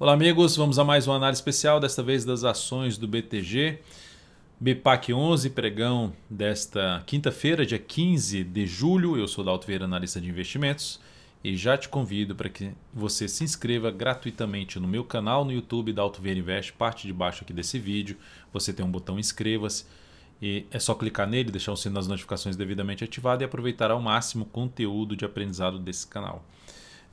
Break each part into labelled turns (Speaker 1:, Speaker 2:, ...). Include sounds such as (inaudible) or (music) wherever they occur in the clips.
Speaker 1: Olá, amigos. Vamos a mais uma análise especial, desta vez das ações do BTG. BPAC 11, pregão desta quinta-feira, dia 15 de julho. Eu sou Dalto Vieira, analista de investimentos. E já te convido para que você se inscreva gratuitamente no meu canal no YouTube da Alto Vieira Invest, parte de baixo aqui desse vídeo. Você tem um botão inscreva-se e é só clicar nele, deixar o sino das notificações devidamente ativado e aproveitar ao máximo o conteúdo de aprendizado desse canal.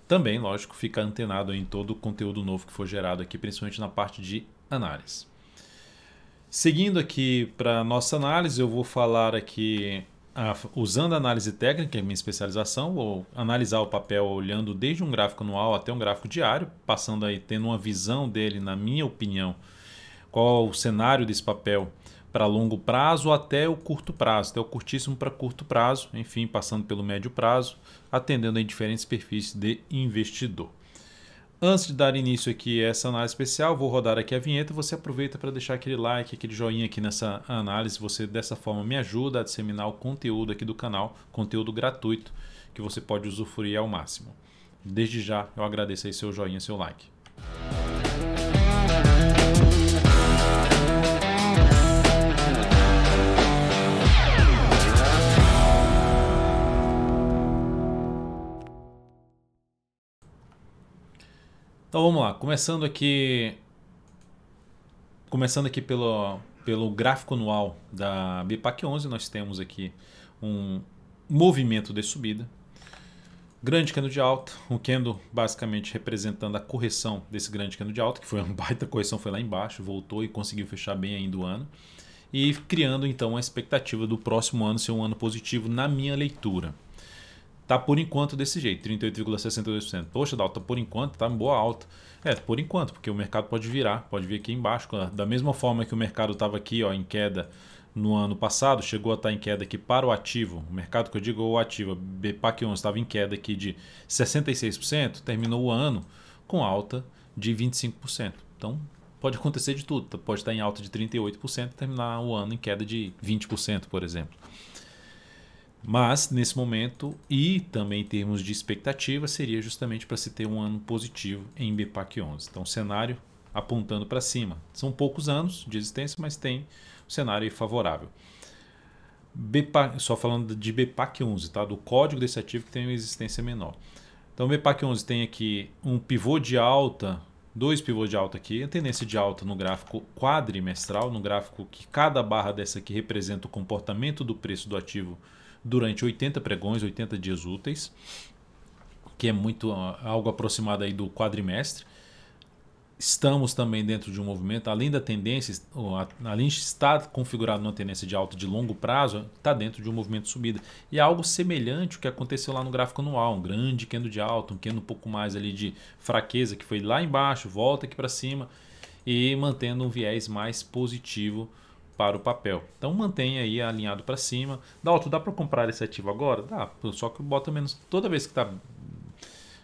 Speaker 1: Também, lógico, fica antenado em todo o conteúdo novo que for gerado aqui, principalmente na parte de análise. Seguindo aqui para nossa análise, eu vou falar aqui usando a análise técnica, que é minha especialização, vou analisar o papel olhando desde um gráfico anual até um gráfico diário, passando aí, tendo uma visão dele, na minha opinião, qual o cenário desse papel, para longo prazo até o curto prazo, até o curtíssimo para curto prazo, enfim, passando pelo médio prazo, atendendo a diferentes perfis de investidor. Antes de dar início aqui a essa análise especial, vou rodar aqui a vinheta. Você aproveita para deixar aquele like, aquele joinha aqui nessa análise. Você dessa forma me ajuda a disseminar o conteúdo aqui do canal, conteúdo gratuito que você pode usufruir ao máximo. Desde já eu agradeço aí seu joinha, seu like. Então vamos lá, começando aqui começando aqui pelo pelo gráfico anual da BIPAC 11, nós temos aqui um movimento de subida. Grande cano de alta, o candle basicamente representando a correção desse grande cano de alta, que foi uma (laughs) baita correção, foi lá embaixo, voltou e conseguiu fechar bem ainda o ano. E criando então a expectativa do próximo ano ser um ano positivo na minha leitura tá por enquanto desse jeito, 38,62%. Poxa, Dal, tá por enquanto, tá em boa alta. É, por enquanto, porque o mercado pode virar, pode vir aqui embaixo. Da mesma forma que o mercado estava aqui ó, em queda no ano passado, chegou a estar tá em queda aqui para o ativo. O mercado que eu digo o ativo, BPAC 11 estava em queda aqui de 66%, terminou o ano com alta de 25%. Então, pode acontecer de tudo. Tá? Pode estar em alta de 38% terminar o ano em queda de 20%, por exemplo. Mas, nesse momento, e também em termos de expectativa, seria justamente para se ter um ano positivo em BPAC 11. Então, cenário apontando para cima. São poucos anos de existência, mas tem um cenário favorável. BPAC, só falando de BPAC 11, tá? do código desse ativo que tem uma existência menor. Então, o BPAC 11 tem aqui um pivô de alta, dois pivôs de alta aqui, a tendência de alta no gráfico quadrimestral, no gráfico que cada barra dessa aqui representa o comportamento do preço do ativo durante 80 pregões, 80 dias úteis, que é muito algo aproximado aí do quadrimestre. Estamos também dentro de um movimento, além da tendência, além de estar configurado numa tendência de alta de longo prazo, está dentro de um movimento de subida. E é algo semelhante ao que aconteceu lá no gráfico anual, um grande candle de alta, um candle um pouco mais ali de fraqueza, que foi lá embaixo, volta aqui para cima e mantendo um viés mais positivo para o papel. Então mantenha aí alinhado para cima. Dalton, dá para comprar esse ativo agora? Dá, só que bota menos toda vez que está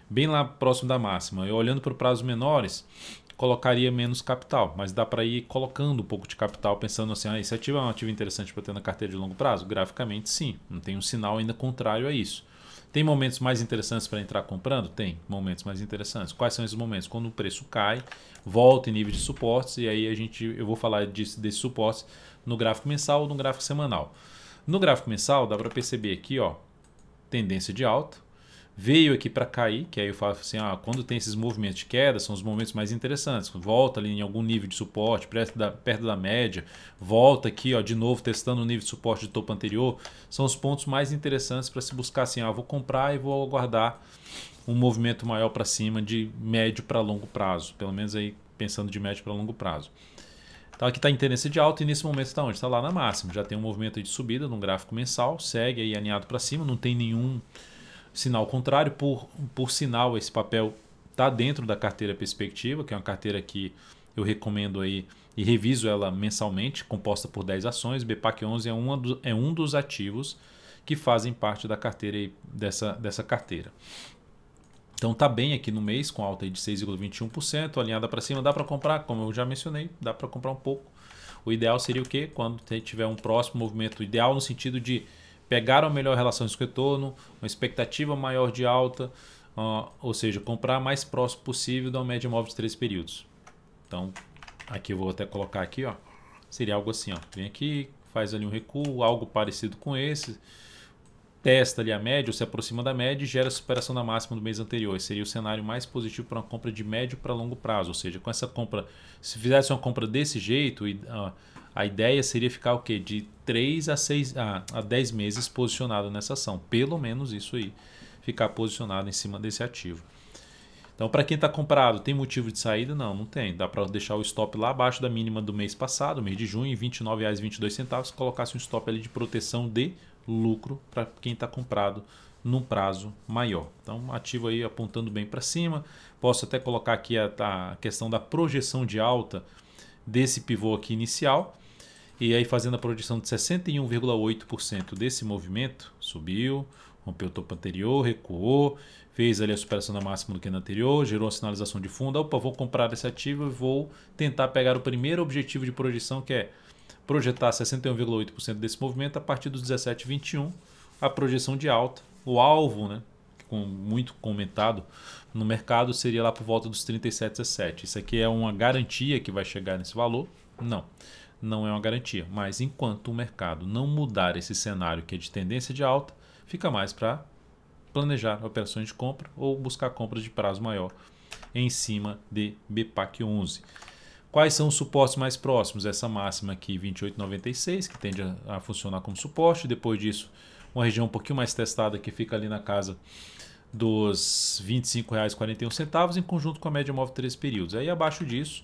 Speaker 1: bem lá próximo da máxima. Eu olhando para prazos menores, colocaria menos capital, mas dá para ir colocando um pouco de capital pensando assim, ah, esse ativo é um ativo interessante para ter na carteira de longo prazo? Graficamente sim, não tem um sinal ainda contrário a isso. Tem momentos mais interessantes para entrar comprando? Tem momentos mais interessantes. Quais são esses momentos? Quando o preço cai, volta em nível de suportes, e aí a gente, eu vou falar disso, desse suporte no gráfico mensal ou no gráfico semanal. No gráfico mensal, dá para perceber aqui, ó, tendência de alta, veio aqui para cair, que aí eu falo assim, ah, quando tem esses movimentos de queda, são os momentos mais interessantes. Volta ali em algum nível de suporte, perto da, perto da média, volta aqui, ó, de novo testando o nível de suporte de topo anterior, são os pontos mais interessantes para se buscar assim, ah, vou comprar e vou aguardar um movimento maior para cima de médio para longo prazo, pelo menos aí pensando de médio para longo prazo. Então aqui está em tendência de alta e nesse momento está onde? Está lá na máxima, já tem um movimento de subida no gráfico mensal, segue aí alinhado para cima, não tem nenhum sinal contrário. Por, por sinal, esse papel está dentro da carteira perspectiva, que é uma carteira que eu recomendo aí e reviso ela mensalmente, composta por 10 ações. BPAC 11 é, uma do, é um dos ativos que fazem parte da carteira dessa, dessa carteira. Então está bem aqui no mês, com alta de 6,21%, alinhada para cima, dá para comprar, como eu já mencionei, dá para comprar um pouco. O ideal seria o quê? Quando tiver um próximo movimento ideal no sentido de pegaram melhor relação de retorno uma expectativa maior de alta, uh, ou seja, comprar mais próximo possível da média móvel de três períodos. Então, aqui eu vou até colocar aqui, ó, seria algo assim, ó, vem aqui, faz ali um recuo, algo parecido com esse, testa ali a média ou se aproxima da média e gera a superação da máxima do mês anterior. Esse seria o cenário mais positivo para uma compra de médio para longo prazo, ou seja, com essa compra, se fizesse uma compra desse jeito e uh, a ideia seria ficar o quê? De 3 a, 6, a, a 10 meses posicionado nessa ação. Pelo menos isso aí. Ficar posicionado em cima desse ativo. Então, para quem está comprado, tem motivo de saída? Não, não tem. Dá para deixar o stop lá abaixo da mínima do mês passado, mês de junho, R$ 29,22. Colocasse um stop ali de proteção de lucro para quem está comprado num prazo maior. Então, ativo aí apontando bem para cima. Posso até colocar aqui a, a, questão da projeção de alta desse pivô aqui inicial. E aí fazendo a projeção de 61,8% desse movimento, subiu, rompeu o topo anterior, recuou, fez ali a superação da máxima do que anterior, gerou uma sinalização de fundo, opa, vou comprar esse ativo e vou tentar pegar o primeiro objetivo de projeção, que é projetar 61,8% desse movimento a partir dos 17,21, a projeção de alta, o alvo, né? Com, muito comentado no mercado seria lá por volta dos 37,17. Isso aqui é uma garantia que vai chegar nesse valor? Não não é uma garantia. Mas enquanto o mercado não mudar esse cenário que é de tendência de alta, fica mais para planejar operações de compra ou buscar compras de prazo maior em cima de BPAC 11. Quais são os suportes mais próximos? Essa máxima aqui, 28,96, que tende a, a funcionar como suporte. Depois disso, uma região um pouquinho mais testada que fica ali na casa dos R$ 25,41, em conjunto com a média móvel de períodos. Aí abaixo disso,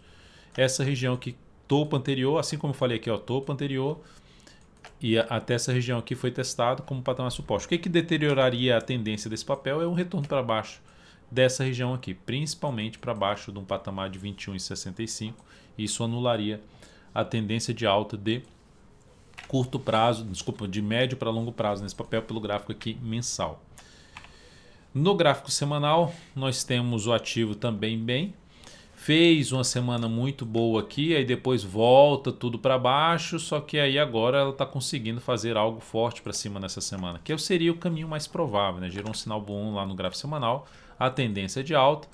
Speaker 1: essa região que topo anterior, assim como eu falei aqui, ó, topo anterior e até essa região aqui foi testado como patamar suporte. O que, que deterioraria a tendência desse papel é um retorno para baixo dessa região aqui, principalmente para baixo de um patamar de 21,65. Isso anularia a tendência de alta de curto prazo, desculpa, de médio para longo prazo nesse papel pelo gráfico aqui mensal. No gráfico semanal, nós temos o ativo também bem, fez uma semana muito boa aqui, aí depois volta tudo para baixo, só que aí agora ela está conseguindo fazer algo forte para cima nessa semana, que seria o caminho mais provável, né? Gerou um sinal bom lá no gráfico semanal, a tendência é de alta.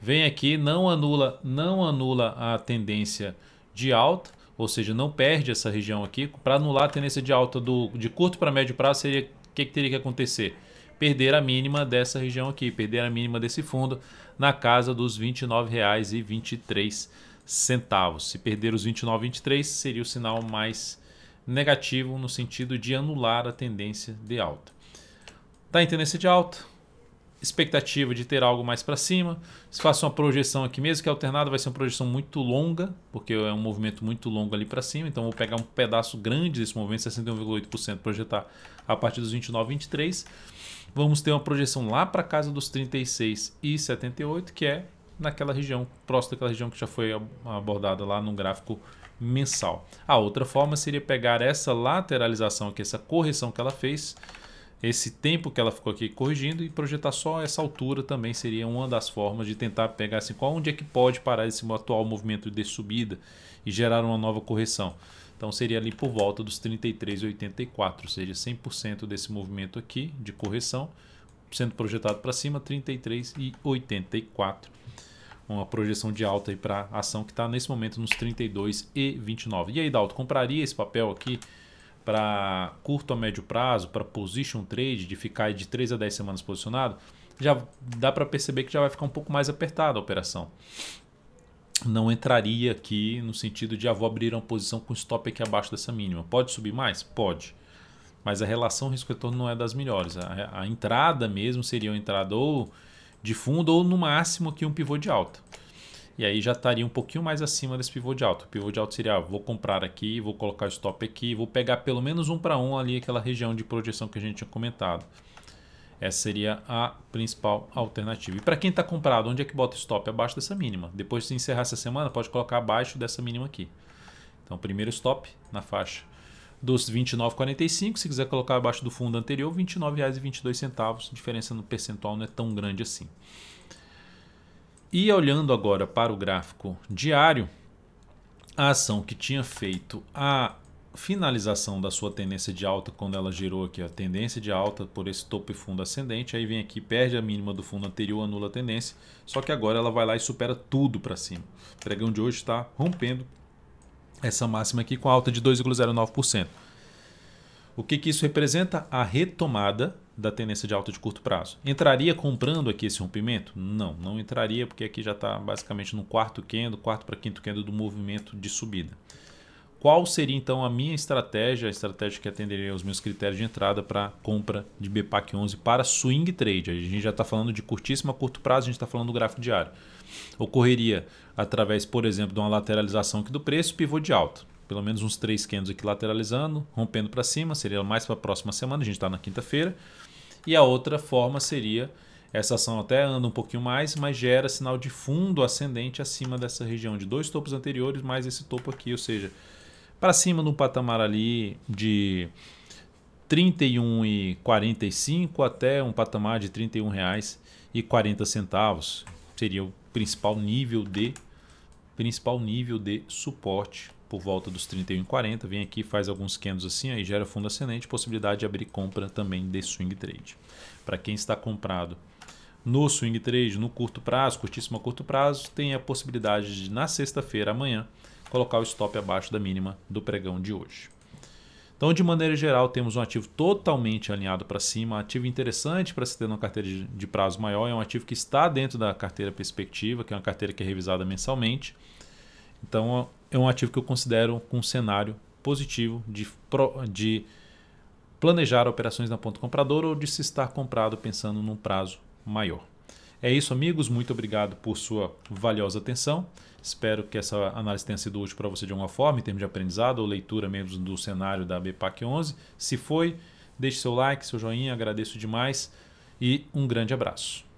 Speaker 1: Vem aqui, não anula, não anula a tendência de alta, ou seja, não perde essa região aqui. Para anular a tendência de alta do, de curto para médio prazo, seria o que, que teria que acontecer? perder a mínima dessa região aqui, perder a mínima desse fundo na casa dos R$ 29,23. Se perder os 29,23 seria o sinal mais negativo no sentido de anular a tendência de alta. Está em tendência de alta, expectativa de ter algo mais para cima. Se faça uma projeção aqui, mesmo que é alternada, vai ser uma projeção muito longa, porque é um movimento muito longo ali para cima. Então, vou pegar um pedaço grande desse movimento, 61,8%, projetar a partir dos 29,23 vamos ter uma projeção lá para casa dos 36 e 78, que é naquela região, próximo daquela região que já foi abordada lá no gráfico mensal. A outra forma seria pegar essa lateralização aqui, essa correção que ela fez, esse tempo que ela ficou aqui corrigindo e projetar só essa altura também seria uma das formas de tentar pegar assim, qual onde é que pode parar esse atual movimento de subida e gerar uma nova correção. Então seria ali por volta dos 33,84, ou seja, 100% desse movimento aqui de correção, sendo projetado para cima, 33,84. Uma projeção de alta para a ação que está nesse momento nos 32,29. E aí, Dalton, compraria esse papel aqui para curto a médio prazo, para position trade, de ficar de 3 a 10 semanas posicionado? Já dá para perceber que já vai ficar um pouco mais apertada a operação não entraria aqui no sentido de ah, vou abrir uma posição com stop aqui abaixo dessa mínima. Pode subir mais? Pode. Mas a relação risco-retorno não é das melhores. A, a, entrada mesmo seria uma entrada ou de fundo ou no máximo aqui um pivô de alta. E aí já estaria um pouquinho mais acima desse pivô de alta. O pivô de alta seria ah, vou comprar aqui, vou colocar stop aqui, vou pegar pelo menos um para um ali aquela região de projeção que a gente tinha comentado. Essa seria a principal alternativa. E para quem está comprado, onde é que bota stop? Abaixo dessa mínima. Depois de encerrar essa semana, pode colocar abaixo dessa mínima aqui. Então, primeiro stop na faixa dos 29,45. Se quiser colocar abaixo do fundo anterior, R$ 29,22. Diferença no percentual não é tão grande assim. E olhando agora para o gráfico diário, a ação que tinha feito a finalização da sua tendência de alta, quando ela gerou aqui a tendência de alta por esse topo e fundo ascendente, aí vem aqui, perde a mínima do fundo anterior, anula a tendência, só que agora ela vai lá e supera tudo para cima. O pregão de hoje está rompendo essa máxima aqui com alta de 2,09%. O que, que isso representa? A retomada da tendência de alta de curto prazo. Entraria comprando aqui esse rompimento? Não, não entraria, porque aqui já está basicamente no quarto candle, quarto para quinto candle do movimento de subida qual seria então a minha estratégia, a estratégia que atenderia os meus critérios de entrada para compra de BPAC 11 para swing trade. A gente já está falando de curtíssimo a curto prazo, a gente está falando do gráfico diário. Ocorreria através, por exemplo, de uma lateralização aqui do preço, pivô de alta. Pelo menos uns três candles aqui lateralizando, rompendo para cima, seria mais para a próxima semana, a gente está na quinta-feira. E a outra forma seria essa ação até anda um pouquinho mais, mas gera sinal de fundo ascendente acima dessa região de dois topos anteriores mais esse topo aqui, ou seja, para cima no patamar ali de 31,45 até um patamar de R$ 31,40 seria o principal nível de principal nível de suporte por volta dos 31,40 vem aqui faz alguns candles assim aí gera fundo ascendente possibilidade de abrir compra também de swing trade para quem está comprado no swing trade no curto prazo curtíssimo a curto prazo tem a possibilidade de na sexta-feira amanhã colocar o stop abaixo da mínima do pregão de hoje. Então, de maneira geral, temos um ativo totalmente alinhado para cima, ativo interessante para se ter numa carteira de prazo maior, é um ativo que está dentro da carteira perspectiva, que é uma carteira que é revisada mensalmente. Então, é um ativo que eu considero com um cenário positivo de, de planejar operações na ponta compradora ou de se estar comprado pensando num prazo maior. É isso, amigos. Muito obrigado por sua valiosa atenção. Espero que essa análise tenha sido útil para você de alguma forma, em termos de aprendizado ou leitura mesmo do cenário da BPAC 11. Se foi, deixe seu like, seu joinha. Agradeço demais e um grande abraço.